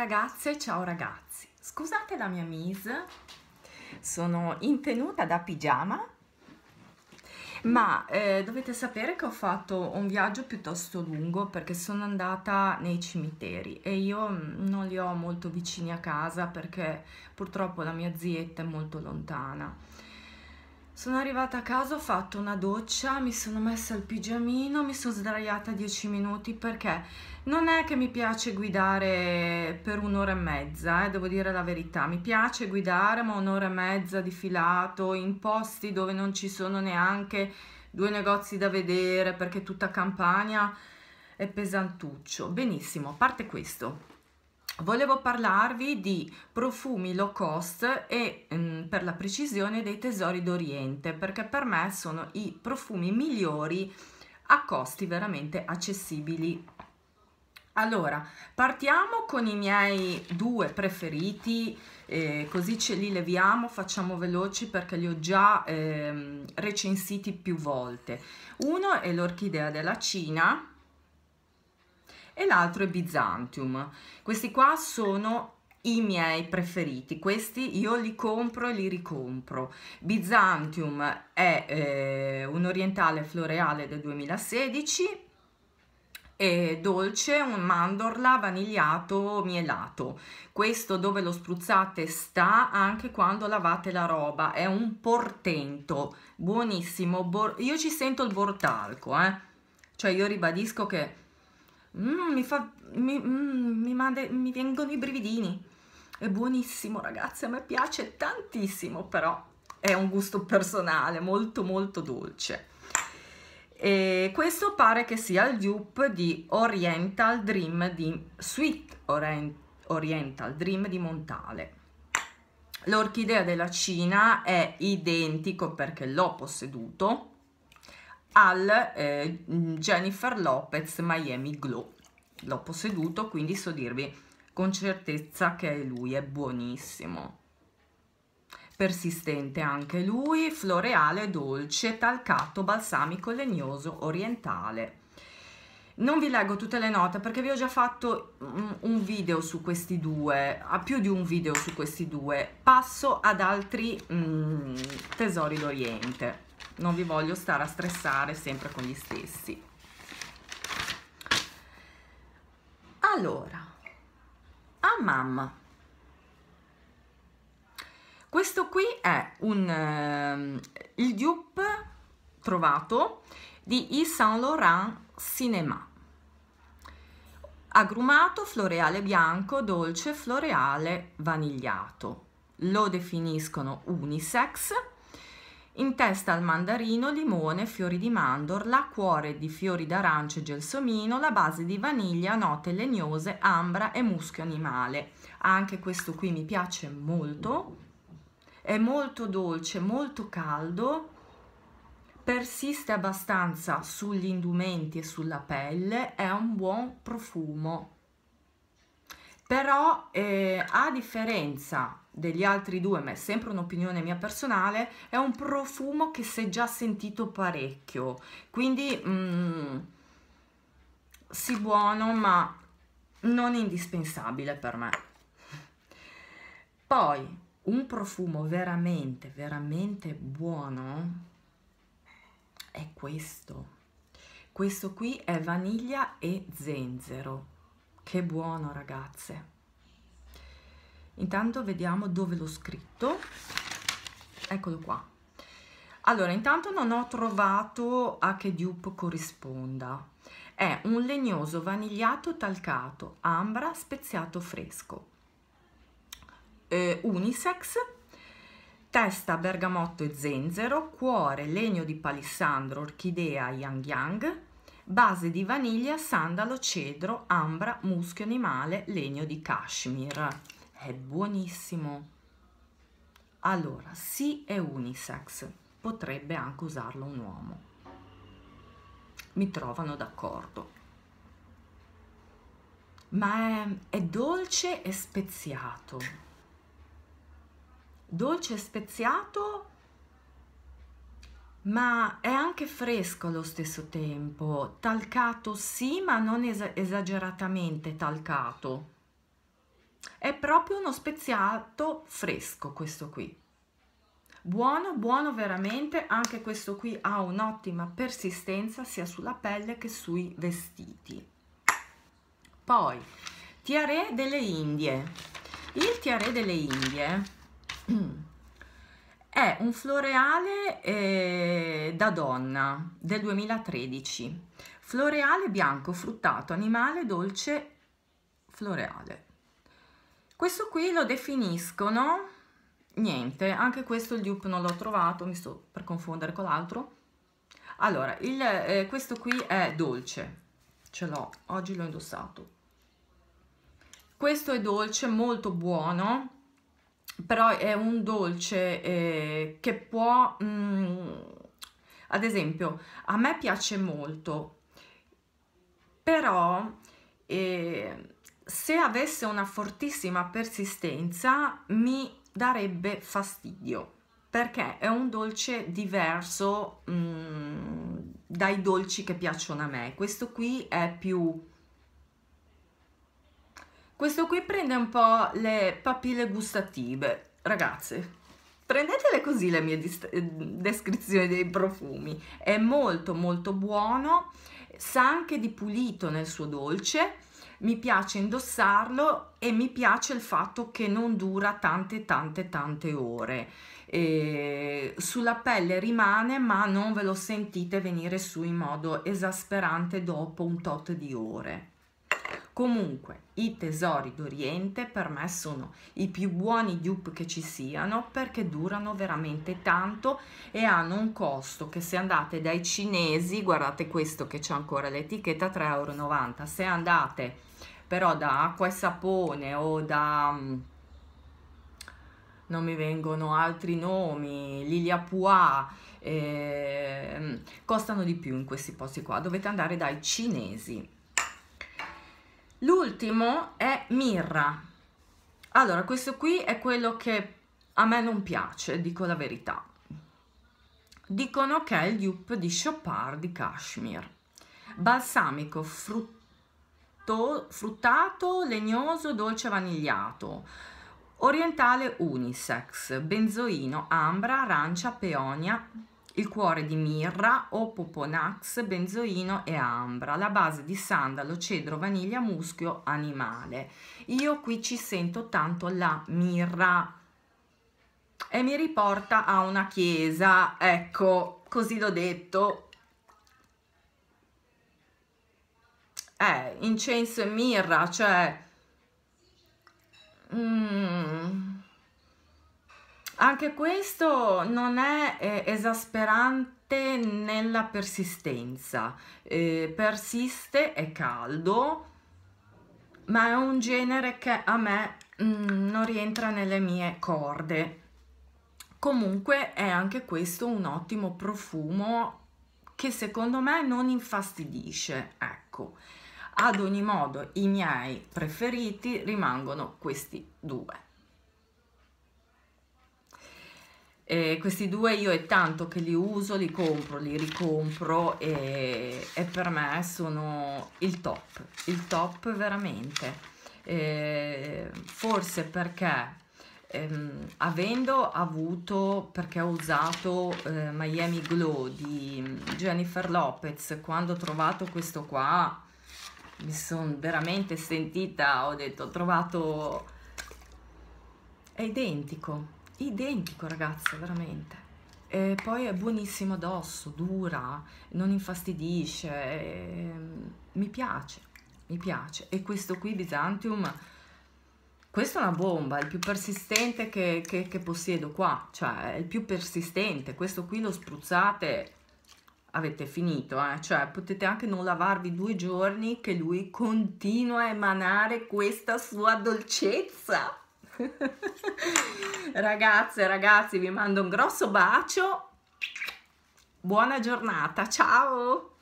ragazze, ciao ragazzi. Scusate la mia mise, sono in tenuta da pigiama, ma eh, dovete sapere che ho fatto un viaggio piuttosto lungo perché sono andata nei cimiteri e io mm, non li ho molto vicini a casa perché purtroppo la mia zietta è molto lontana sono arrivata a casa, ho fatto una doccia, mi sono messa il pigiamino, mi sono sdraiata 10 minuti perché non è che mi piace guidare per un'ora e mezza, eh, devo dire la verità, mi piace guidare ma un'ora e mezza di filato in posti dove non ci sono neanche due negozi da vedere perché tutta campagna è pesantuccio. Benissimo, a parte questo, volevo parlarvi di profumi low cost e mh, mm, per la precisione dei tesori d'Oriente perché per me sono i profumi migliori a costi veramente accessibili. Allora, partiamo con i miei due preferiti, eh, così ce li leviamo, facciamo veloci perché li ho già eh, recensiti più volte. Uno è l'orchidea della Cina, e l'altro è Byzantium. Questi qua sono i miei preferiti, questi io li compro e li ricompro. Byzantium è eh, un orientale floreale del 2016 è dolce, un mandorla vanigliato mielato. Questo dove lo spruzzate sta anche quando lavate la roba, è un portento, buonissimo. Io ci sento il bortalco, eh? cioè io ribadisco che Mm, mi fa... Mi, mm, mi, made, mi vengono i brividini. È buonissimo, ragazzi, a me piace tantissimo, però è un gusto personale, molto molto dolce. E questo pare che sia il dupe di Oriental Dream di Sweet Orient, Oriental Dream di Montale. L'orchidea della Cina è identico perché l'ho posseduto al eh, Jennifer Lopez Miami Glow. L'ho posseduto, quindi so dirvi con certezza che lui è buonissimo. Persistente anche lui, floreale, dolce, talcato, balsamico, legnoso, orientale. Non vi leggo tutte le note perché vi ho già fatto mm, un video su questi due, a più di un video su questi due. Passo ad altri mm, tesori d'Oriente non vi voglio stare a stressare sempre con gli stessi allora a mamma questo qui è un uh, il dupe trovato di Yves Saint Laurent Cinema agrumato, floreale bianco, dolce, floreale, vanigliato. Lo definiscono unisex in testa al mandarino, limone, fiori di mandorla, cuore di fiori d'arancio e gelsomino, la base di vaniglia, note legnose, ambra e muschio animale. Anche questo qui mi piace molto, è molto dolce, molto caldo, persiste abbastanza sugli indumenti e sulla pelle, è un buon profumo però eh, a differenza degli altri due, ma è sempre un'opinione mia personale, è un profumo che si è già sentito parecchio, quindi mm, sì buono ma non indispensabile per me. Poi un profumo veramente, veramente buono è questo. Questo qui è vaniglia e zenzero che buono ragazze! Intanto vediamo dove l'ho scritto. Eccolo qua. Allora, intanto non ho trovato a che dupe corrisponda. È un legnoso vanigliato talcato, ambra, speziato fresco. Eh, unisex, testa bergamotto e zenzero, cuore legno di palissandro, orchidea yang yang, base di vaniglia, sandalo, cedro, ambra, muschio animale, legno di cashmere. È buonissimo. Allora, sì è unisex, potrebbe anche usarlo un uomo. Mi trovano d'accordo. Ma è, è dolce e speziato. Dolce e speziato ma è anche fresco allo stesso tempo, talcato sì, ma non es esageratamente talcato. È proprio uno speziato fresco questo qui. Buono, buono veramente, anche questo qui ha un'ottima persistenza sia sulla pelle che sui vestiti. Poi, tiare delle Indie. Il tiare delle Indie È un floreale eh, da donna del 2013. Floreale bianco, fruttato, animale, dolce, floreale. Questo qui lo definiscono, niente, anche questo il dupe non l'ho trovato, mi sto per confondere con l'altro. Allora, il, eh, questo qui è dolce, ce l'ho, oggi l'ho indossato. Questo è dolce, molto buono, però è un dolce eh, che può, mh, mm, ad esempio, a me piace molto, però eh, se avesse una fortissima persistenza mi darebbe fastidio perché è un dolce diverso mh, mm, dai dolci che piacciono a me. Questo qui è più questo qui prende un po' le papille gustative. Ragazze, prendetele così le mie eh, descrizioni dei profumi. È molto molto buono, sa anche di pulito nel suo dolce mi piace indossarlo e mi piace il fatto che non dura tante tante tante ore e sulla pelle rimane ma non ve lo sentite venire su in modo esasperante dopo un tot di ore Comunque, i tesori d'Oriente per me sono i più buoni dupe che ci siano perché durano veramente tanto e hanno un costo che se andate dai cinesi, guardate questo che c'è ancora l'etichetta, 3,90 euro. Se andate però da acqua e sapone o da... Mm, non mi vengono altri nomi, Lilia Pua, eh, costano di più in questi posti qua. Dovete andare dai cinesi L'ultimo è mirra. Allora, questo qui è quello che a me non piace, dico la verità. Dicono che è il dupe di Chopard di Kashmir. Balsamico frutto, fruttato, legnoso, dolce vanigliato. Orientale unisex, benzoino, ambra, arancia, peonia, il cuore di mirra, opoponax, benzoino e ambra, la base di sandalo, cedro, vaniglia, muschio, animale. Io qui ci sento tanto la mirra e mi riporta a una chiesa, ecco, così l'ho detto. Eh, incenso e mirra, cioè... Mm anche questo non è eh, esasperante nella persistenza, eh, persiste, è caldo, ma è un genere che a me mh, mm, non rientra nelle mie corde. Comunque è anche questo un ottimo profumo che secondo me non infastidisce, ecco. Ad ogni modo i miei preferiti rimangono questi due. Eh, questi due io è tanto che li uso, li compro, li ricompro e, e per me sono il top, il top veramente. Eh, forse perché ehm, avendo avuto, perché ho usato eh, Miami Glow di Jennifer Lopez, quando ho trovato questo qua mi sono veramente sentita, ho detto ho trovato, è identico identico ragazzi veramente. E poi è buonissimo addosso, dura, non infastidisce, e... Ehm, mi piace, mi piace. E questo qui, Byzantium, questa è una bomba, è il più persistente che, che, che possiedo qua, cioè è il più persistente, questo qui lo spruzzate avete finito, eh? cioè potete anche non lavarvi due giorni che lui continua a emanare questa sua dolcezza. Ragazze, ragazzi, vi mando un grosso bacio. Buona giornata, ciao!